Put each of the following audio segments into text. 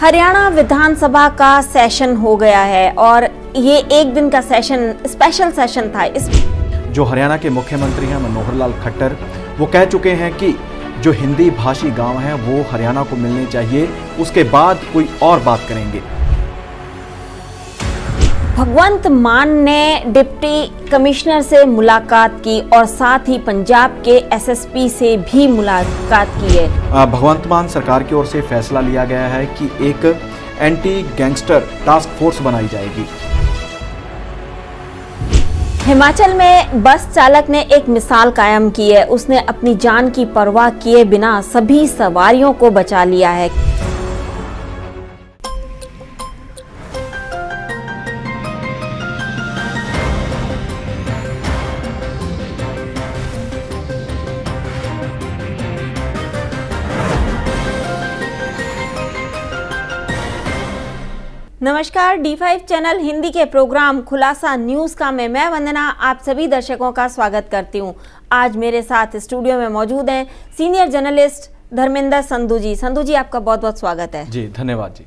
हरियाणा विधानसभा का सेशन हो गया है और ये एक दिन का सेशन स्पेशल सेशन था इस जो हरियाणा के मुख्यमंत्री हैं मनोहर लाल खट्टर वो कह चुके हैं कि जो हिंदी भाषी गांव हैं वो हरियाणा को मिलने चाहिए उसके बाद कोई और बात करेंगे भगवंत मान ने डिप्टी कमिश्नर से मुलाकात की और साथ ही पंजाब के एसएसपी से भी मुलाकात की है भगवंत मान सरकार की ओर से फैसला लिया गया है कि एक एंटी गैंगस्टर टास्क फोर्स बनाई जाएगी हिमाचल में बस चालक ने एक मिसाल कायम की है उसने अपनी जान की परवाह किए बिना सभी सवारियों को बचा लिया है नमस्कार डी फाइव चैनल हिंदी के प्रोग्राम खुलासा न्यूज का में मैं वंदना आप सभी दर्शकों का स्वागत करती हूं। आज मेरे साथ स्टूडियो में मौजूद हैं सीनियर जर्नलिस्ट धर्मेंद्र संधु जी संधु जी आपका बहुत बहुत स्वागत है जी धन्यवाद जी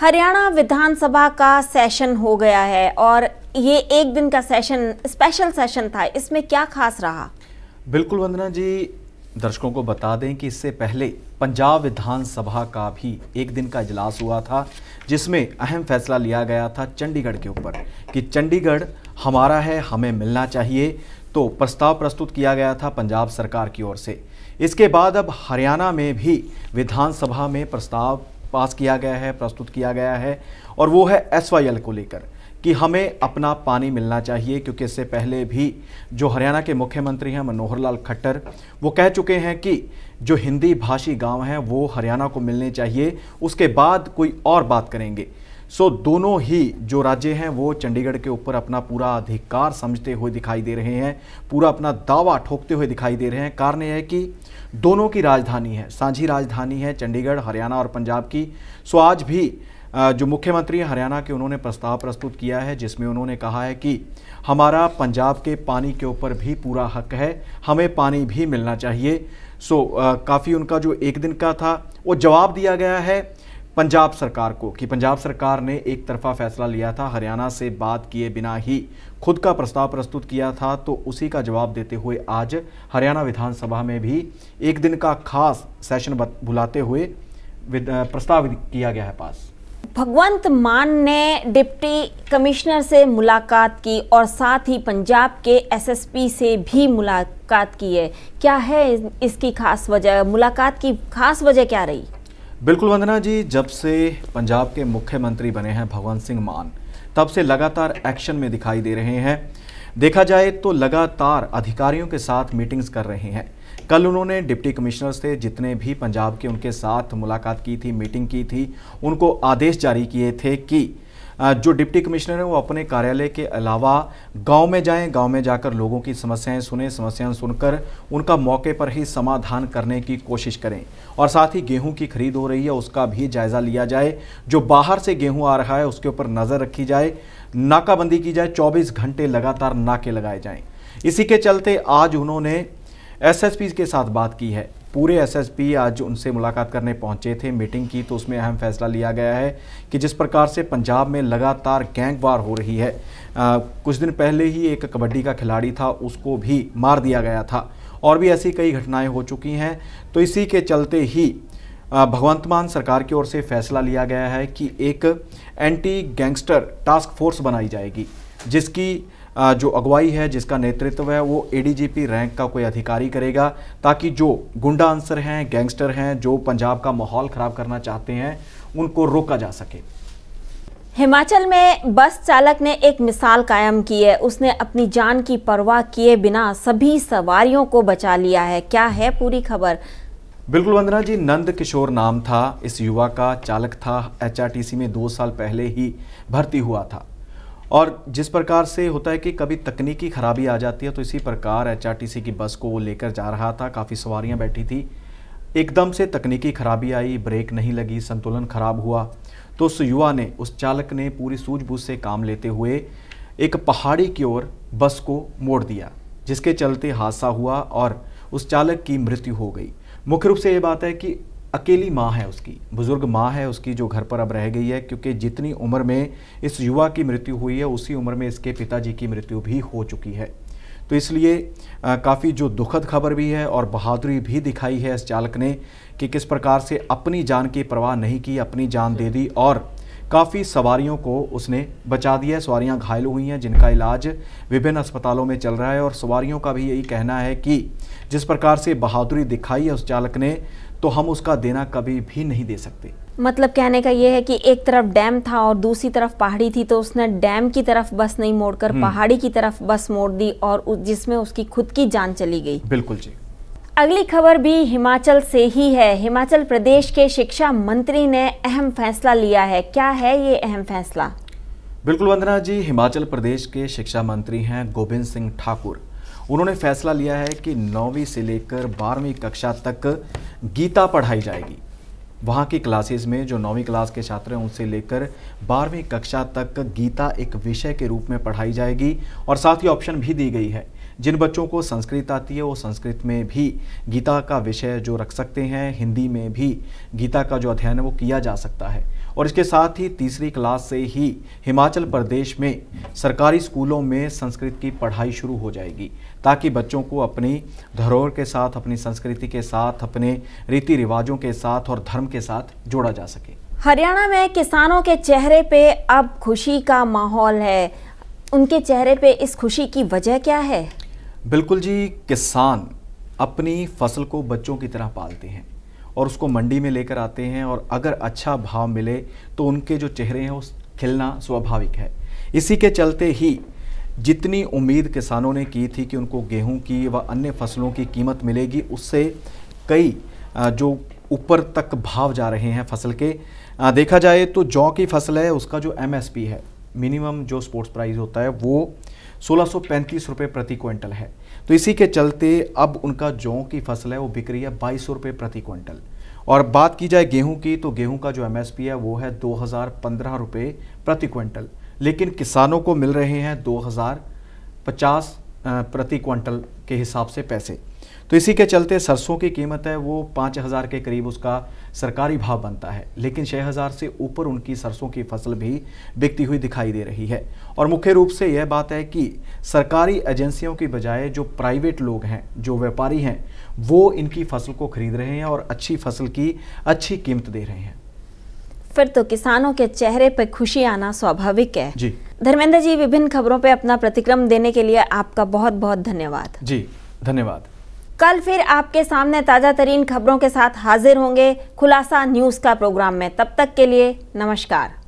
हरियाणा विधानसभा का सेशन हो गया है और ये एक दिन का सेशन स्पेशल सेशन था इसमें क्या खास रहा बिल्कुल वंदना जी दर्शकों को बता दें कि इससे पहले पंजाब विधानसभा का भी एक दिन का इजलास हुआ था जिसमें अहम फैसला लिया गया था चंडीगढ़ के ऊपर कि चंडीगढ़ हमारा है हमें मिलना चाहिए तो प्रस्ताव प्रस्तुत किया गया था पंजाब सरकार की ओर से इसके बाद अब हरियाणा में भी विधानसभा में प्रस्ताव पास किया गया है प्रस्तुत किया गया है और वो है एस को लेकर कि हमें अपना पानी मिलना चाहिए क्योंकि इससे पहले भी जो हरियाणा के मुख्यमंत्री हैं मनोहर लाल खट्टर वो कह चुके हैं कि जो हिंदी भाषी गांव हैं वो हरियाणा को मिलने चाहिए उसके बाद कोई और बात करेंगे सो दोनों ही जो राज्य हैं वो चंडीगढ़ के ऊपर अपना पूरा अधिकार समझते हुए दिखाई दे रहे हैं पूरा अपना दावा ठोकते हुए दिखाई दे रहे हैं कारण यह है कि दोनों की राजधानी है साझी राजधानी है चंडीगढ़ हरियाणा और पंजाब की सो आज भी जो मुख्यमंत्री हरियाणा के उन्होंने प्रस्ताव प्रस्तुत किया है जिसमें उन्होंने कहा है कि हमारा पंजाब के पानी के ऊपर भी पूरा हक है हमें पानी भी मिलना चाहिए सो काफ़ी उनका जो एक दिन का था वो जवाब दिया गया है पंजाब सरकार को कि पंजाब सरकार ने एक तरफा फैसला लिया था हरियाणा से बात किए बिना ही खुद का प्रस्ताव प्रस्तुत किया था तो उसी का जवाब देते हुए आज हरियाणा विधानसभा में भी एक दिन का खास सेशन बुलाते हुए प्रस्ताव किया गया है पास भगवंत मान ने डिप्टी कमिश्नर से मुलाकात की और साथ ही पंजाब के एसएसपी से भी मुलाकात की है क्या है इसकी खास वजह मुलाकात की खास वजह क्या रही बिल्कुल वंदना जी जब से पंजाब के मुख्यमंत्री बने हैं भगवंत सिंह मान तब से लगातार एक्शन में दिखाई दे रहे हैं देखा जाए तो लगातार अधिकारियों के साथ मीटिंग्स कर रहे हैं कल उन्होंने डिप्टी कमिश्नर से जितने भी पंजाब के उनके साथ मुलाकात की थी मीटिंग की थी उनको आदेश जारी किए थे कि जो डिप्टी कमिश्नर हैं वो अपने कार्यालय के अलावा गांव में जाएं गांव में जाकर लोगों की समस्याएं सुने समस्याएं सुनकर उनका मौके पर ही समाधान करने की कोशिश करें और साथ ही गेहूं की खरीद हो रही है उसका भी जायज़ा लिया जाए जो बाहर से गेहूं आ रहा है उसके ऊपर नज़र रखी जाए नाकाबंदी की जाए 24 घंटे लगातार नाके लगाए जाएं इसी के चलते आज उन्होंने एसएसपी के साथ बात की है पूरे एसएसपी आज उनसे मुलाकात करने पहुंचे थे मीटिंग की तो उसमें अहम फैसला लिया गया है कि जिस प्रकार से पंजाब में लगातार गैंग वार हो रही है आ, कुछ दिन पहले ही एक कबड्डी का खिलाड़ी था उसको भी मार दिया गया था और भी ऐसी कई घटनाएं हो चुकी हैं तो इसी के चलते ही भगवंत मान सरकार की ओर से फैसला लिया गया है कि एक एंटी गैंगस्टर टास्क फोर्स बनाई जाएगी जिसकी जो अगुवाई है जिसका नेतृत्व है वो एडीजीपी रैंक का कोई अधिकारी करेगा ताकि जो गुंडा अंसर हैं गैंगस्टर हैं जो पंजाब का माहौल ख़राब करना चाहते हैं उनको रोका जा सके हिमाचल में बस चालक ने एक मिसाल कायम की है उसने अपनी जान की परवाह किए बिना सभी सवारियों को बचा लिया है क्या है पूरी खबर बिल्कुल वंदना जी नंद किशोर नाम था इस युवा का चालक था एचआरटीसी में दो साल पहले ही भर्ती हुआ था और जिस प्रकार से होता है कि कभी तकनीकी खराबी आ जाती है तो इसी प्रकार एचआरटीसी की बस को वो लेकर जा रहा था काफ़ी सवारियां बैठी थी एकदम से तकनीकी खराबी आई ब्रेक नहीं लगी संतुलन खराब हुआ तो उस युवा ने उस चालक ने पूरी सूझबूझ से काम लेते हुए एक पहाड़ी की ओर बस को मोड़ दिया जिसके चलते हादसा हुआ और उस चालक की मृत्यु हो गई मुख्य रूप से ये बात है कि अकेली माँ है उसकी बुज़ुर्ग माँ है उसकी जो घर पर अब रह गई है क्योंकि जितनी उम्र में इस युवा की मृत्यु हुई है उसी उम्र में इसके पिताजी की मृत्यु भी हो चुकी है तो इसलिए काफ़ी जो दुखद खबर भी है और बहादुरी भी दिखाई है इस चालक ने कि किस प्रकार से अपनी जान की परवाह नहीं की अपनी जान दे दी और काफ़ी सवारियों को उसने बचा दिया है सवारियाँ घायल हुई हैं जिनका इलाज विभिन्न अस्पतालों में चल रहा है और सवारियों का भी यही कहना है कि जिस प्रकार से बहादुरी दिखाई है उस चालक ने तो हम उसका देना कभी भी नहीं दे सकते मतलब कहने का यह है कि एक तरफ डैम था और दूसरी तरफ पहाड़ी थी तो उसने डैम की तरफ बस नहीं मोड़कर हम्म। पहाड़ी की तरफ बस मोड़ दी और जिसमें उसकी खुद की जान चली गई बिल्कुल जी अगली खबर भी हिमाचल से ही है हिमाचल प्रदेश के शिक्षा मंत्री ने अहम फैसला लिया है क्या है ये अहम फैसला बिल्कुल वंदना जी हिमाचल प्रदेश के शिक्षा मंत्री हैं गोविंद सिंह ठाकुर उन्होंने फैसला लिया है कि नौवीं से लेकर बारहवीं कक्षा तक गीता पढ़ाई जाएगी वहाँ की क्लासेस में जो नौवीं क्लास के छात्र हैं उनसे लेकर बारहवीं कक्षा तक गीता एक विषय के रूप में पढ़ाई जाएगी और साथ ही ऑप्शन भी दी गई है जिन बच्चों को संस्कृत आती है वो संस्कृत में भी गीता का विषय जो रख सकते हैं हिंदी में भी गीता का जो अध्ययन है वो किया जा सकता है और इसके साथ ही तीसरी क्लास से ही हिमाचल प्रदेश में सरकारी स्कूलों में संस्कृत की पढ़ाई शुरू हो जाएगी ताकि बच्चों को अपनी धरोहर के साथ अपनी संस्कृति के साथ अपने रीति रिवाजों के साथ और धर्म के साथ जोड़ा जा सके हरियाणा में किसानों के चेहरे पे अब खुशी का माहौल है उनके चेहरे पे इस खुशी की वजह क्या है बिल्कुल जी किसान अपनी फसल को बच्चों की तरह पालते हैं और उसको मंडी में लेकर आते हैं और अगर अच्छा भाव मिले तो उनके जो चेहरे हैं वो खिलना स्वाभाविक है इसी के चलते ही जितनी उम्मीद किसानों ने की थी कि उनको गेहूं की व अन्य फसलों की कीमत मिलेगी उससे कई जो ऊपर तक भाव जा रहे हैं फसल के देखा जाए तो जौ की फसल है उसका जो एमएसपी है मिनिमम जो स्पोर्ट्स प्राइस होता है वो सोलह रुपए प्रति क्विंटल है तो इसी के चलते अब उनका जौ की फसल है वो बिक रही है बाईस रुपए प्रति क्विंटल और बात की जाए गेहूं की तो गेहूं का जो एमएसपी है वो है दो हज़ार रुपये प्रति क्विंटल लेकिन किसानों को मिल रहे हैं दो हज़ार पचास प्रति क्विंटल के हिसाब से पैसे तो इसी के चलते सरसों की कीमत है वो पाँच हज़ार के करीब उसका सरकारी भाव बनता है लेकिन छः हज़ार से ऊपर उनकी सरसों की फसल भी बिकती हुई दिखाई दे रही है और मुख्य रूप से यह बात है कि सरकारी एजेंसियों की बजाय जो प्राइवेट लोग हैं जो व्यापारी हैं वो इनकी फसल को खरीद रहे हैं और अच्छी फसल की अच्छी कीमत दे रहे हैं फिर तो किसानों के चेहरे पर खुशी आना स्वाभाविक है जी धर्मेंद्र जी विभिन्न खबरों पर अपना प्रतिक्रम देने के लिए आपका बहुत बहुत धन्यवाद जी धन्यवाद कल फिर आपके सामने ताज़ा तरीन खबरों के साथ हाजिर होंगे खुलासा न्यूज़ का प्रोग्राम में तब तक के लिए नमस्कार